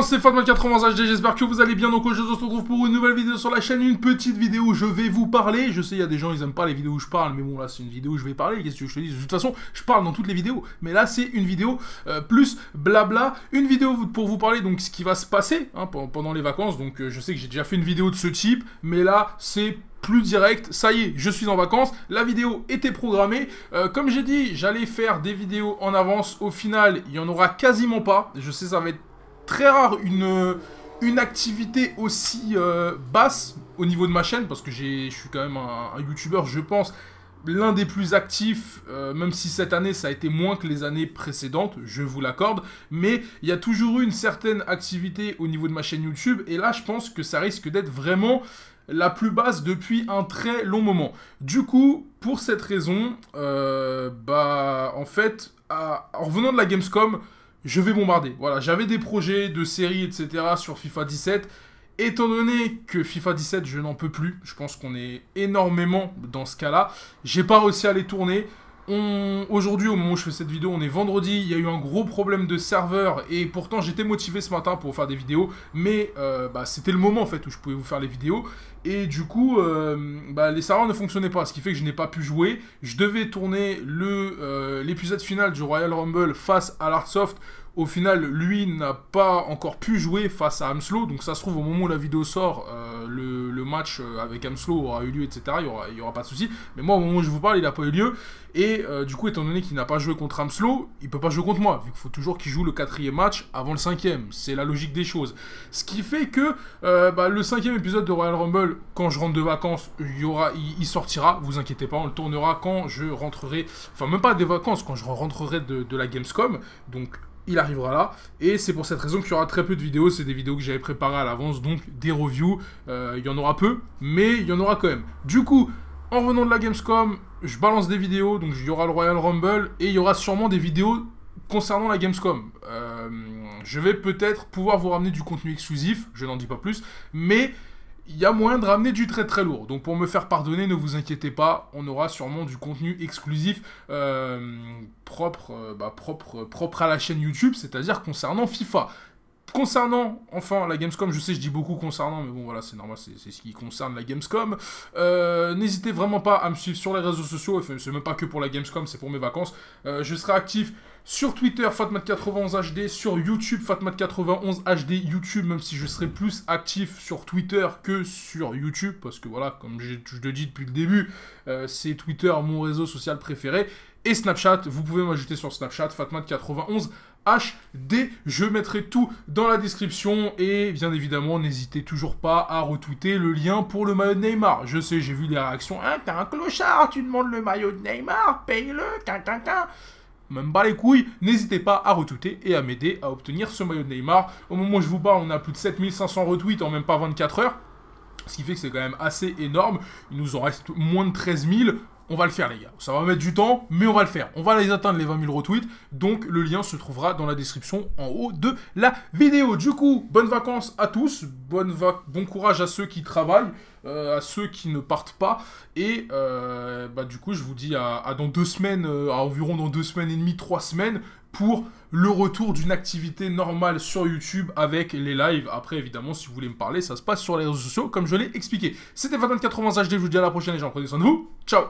c'est Fatman 80 HD, j'espère que vous allez bien. Donc aujourd'hui, on se retrouve pour une nouvelle vidéo sur la chaîne, une petite vidéo où je vais vous parler. Je sais, il y a des gens, ils aiment pas les vidéos où je parle, mais bon, là, c'est une vidéo où je vais parler. Qu'est-ce que je te dis De toute façon, je parle dans toutes les vidéos, mais là, c'est une vidéo euh, plus blabla. Une vidéo pour vous parler, donc, ce qui va se passer hein, pendant les vacances. Donc, euh, je sais que j'ai déjà fait une vidéo de ce type, mais là, c'est plus direct. Ça y est, je suis en vacances. La vidéo était programmée. Euh, comme j'ai dit, j'allais faire des vidéos en avance. Au final, il n'y en aura quasiment pas. Je sais, ça va être très rare une, une activité aussi euh, basse au niveau de ma chaîne, parce que je suis quand même un, youtubeur, je pense, l'un des plus actifs, euh, même si cette année ça a été moins que les années précédentes, je vous l'accorde, mais il y a toujours eu une certaine activité au niveau de ma chaîne YouTube, et là je pense que ça risque d'être vraiment la plus basse depuis un très long moment. Du coup, pour cette raison, euh, bah en fait, en revenant de la Gamescom, je vais bombarder. Voilà, j'avais des projets de séries, etc. sur FIFA 17. Étant donné que FIFA 17, je n'en peux plus, je pense qu'on est énormément dans ce cas-là. J'ai pas réussi à les tourner. Aujourd'hui, au moment où je fais cette vidéo, on est vendredi, il y a eu un gros problème de serveur et pourtant j'étais motivé ce matin pour faire des vidéos, mais euh, bah, c'était le moment en fait où je pouvais vous faire les vidéos et du coup, euh, bah, les serveurs ne fonctionnaient pas, ce qui fait que je n'ai pas pu jouer. Je devais tourner euh, l'épisode final du Royal Rumble face à l'Artsoft au final, lui n'a pas encore pu jouer face à Hamslow, donc ça se trouve au moment où la vidéo sort, euh, le, match euh, avec Hamslow aura eu lieu, etc. Il n'y aura, pas de souci. Mais moi, au moment où je vous parle, il n'a pas eu lieu. Et euh, du coup, étant donné qu'il n'a pas joué contre Hamslow, il ne peut pas jouer contre moi, vu qu'il faut toujours qu'il joue le quatrième match avant le cinquième. C'est la logique des choses. Ce qui fait que bah, le cinquième épisode de Royal Rumble, quand je rentre de vacances, il, y aura, sortira, vous inquiétez pas, on le tournera quand je rentrerai, enfin même pas des vacances, quand je rentrerai de, de la Gamescom. Donc il arrivera là. Et c'est pour cette raison qu'il y aura très peu de vidéos. C'est des vidéos que j'avais préparées à l'avance, donc des reviews. Euh, il y en aura peu, mais il y en aura quand même. Du coup, en revenant de la Gamescom, je balance des vidéos. Donc il y aura le Royal Rumble et il y aura sûrement des vidéos concernant la Gamescom. Euh, je vais peut-être pouvoir vous ramener du contenu exclusif. Je n'en dis pas plus, mais il y a moyen de ramener du très très lourd. Donc pour me faire pardonner, ne vous inquiétez pas, on aura sûrement du contenu exclusif euh, propre, euh, bah, propre, euh, propre à la chaîne YouTube, c'est-à-dire concernant FIFA. Concernant, enfin, la Gamescom, je sais, je dis beaucoup concernant, mais bon, voilà, c'est normal, c'est ce qui concerne la Gamescom. N'hésitez vraiment pas à me suivre sur les réseaux sociaux, enfin, c'est même pas que pour la Gamescom, c'est pour mes vacances. je serai actif sur Twitter, FatMat91HD. Sur YouTube, FatMat91HD. YouTube, même si je serai plus actif sur Twitter que sur YouTube. Parce que voilà, comme je, le dis depuis le début, euh, c'est Twitter mon réseau social préféré. Et Snapchat, vous pouvez m'ajouter sur Snapchat, FatMat91. HD. Je mettrai tout dans la description et bien évidemment, n'hésitez toujours pas à retweeter le lien pour le maillot de Neymar. Je sais, j'ai vu les réactions. Hein, t'es un clochard, tu demandes le maillot de Neymar, paye-le, t'in t'in même pas les couilles, n'hésitez pas à retweeter et à m'aider à obtenir ce maillot de Neymar. Au moment où je vous parle, on a plus de 7500 retweets en même pas 24 heures. Ce qui fait que c'est quand même assez énorme. Il nous en reste moins de 13 000. On va le faire, les gars. Ça va mettre du temps, mais on va le faire. On va les atteindre, les 20 000 retweets. Donc, le lien se trouvera dans la description en haut de la vidéo. Du coup, bonnes vacances à tous. bon courage à ceux qui travaillent. Euh, à ceux qui ne partent pas. Et euh, bah, du coup, je vous dis à, dans deux semaines, euh, à environ dans deux semaines et demie, trois semaines, pour le retour d'une activité normale sur YouTube avec les lives. Après, évidemment, si vous voulez me parler, ça se passe sur les réseaux sociaux, comme je l'ai expliqué. C'était 24 80 HD, je vous dis à la prochaine, les gens. Prenez soin de vous. Ciao